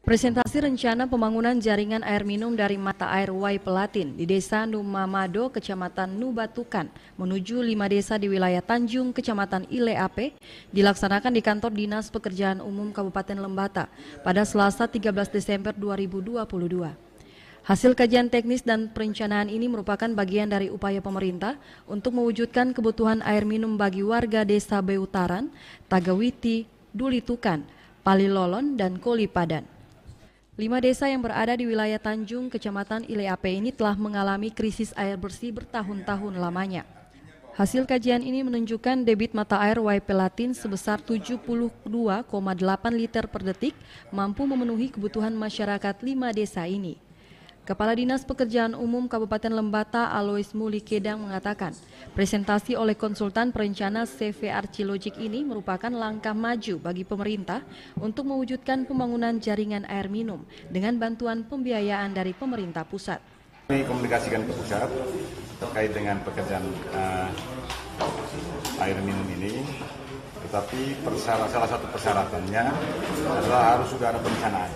Presentasi rencana pembangunan jaringan air minum dari mata air Wai Pelatin di Desa Numamado, Kecamatan Nubatukan, menuju lima desa di wilayah Tanjung, Kecamatan Ileape, dilaksanakan di kantor Dinas Pekerjaan Umum Kabupaten Lembata pada Selasa 13 Desember 2022. Hasil kajian teknis dan perencanaan ini merupakan bagian dari upaya pemerintah untuk mewujudkan kebutuhan air minum bagi warga desa Beutaran, Tagawiti, Dulitukan, Palilolon, dan Kolipadan. Lima desa yang berada di wilayah Tanjung, Kecamatan Ileape ini telah mengalami krisis air bersih bertahun-tahun lamanya. Hasil kajian ini menunjukkan debit mata air YP Latin sebesar 72,8 liter per detik mampu memenuhi kebutuhan masyarakat lima desa ini. Kepala Dinas Pekerjaan Umum Kabupaten Lembata Alois Muli Kedang mengatakan, presentasi oleh konsultan perencana CV Archilogic ini merupakan langkah maju bagi pemerintah untuk mewujudkan pembangunan jaringan air minum dengan bantuan pembiayaan dari pemerintah pusat. Kami komunikasikan ke pusat terkait dengan pekerjaan uh, air minum ini, tetapi salah satu persyaratannya adalah harus sudah ada perencanaan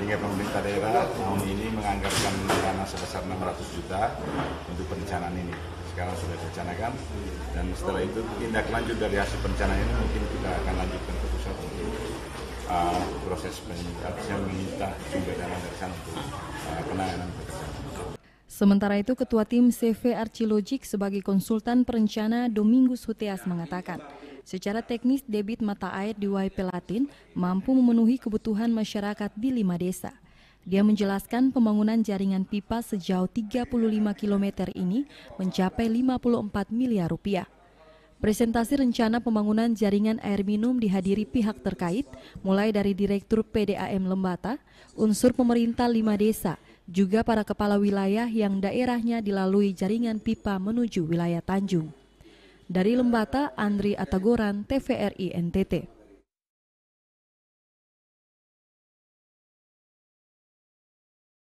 sehingga pemerintah daerah tahun ini menganggarkan dana sebesar 600 juta untuk perencanaan ini. Sekarang sudah direncanakan dan setelah itu tindak lanjut dari hasil perencanaan ini mungkin kita akan lanjutkan ke pusat untuk uh, proses penyelidikan meminta sumber dana dari sana untuk uh, penanganan pekerjaan. Sementara itu, Ketua Tim CV Archilogic sebagai konsultan perencana Domingus Huteas mengatakan, Secara teknis, debit mata air di YP Latin mampu memenuhi kebutuhan masyarakat di lima desa. Dia menjelaskan pembangunan jaringan pipa sejauh 35 km ini mencapai 54 miliar rupiah. Presentasi rencana pembangunan jaringan air minum dihadiri pihak terkait, mulai dari Direktur PDAM Lembata, unsur pemerintah lima desa, juga para kepala wilayah yang daerahnya dilalui jaringan pipa menuju wilayah Tanjung. Dari Lembata, Andri Atagoran, TVRI NTT.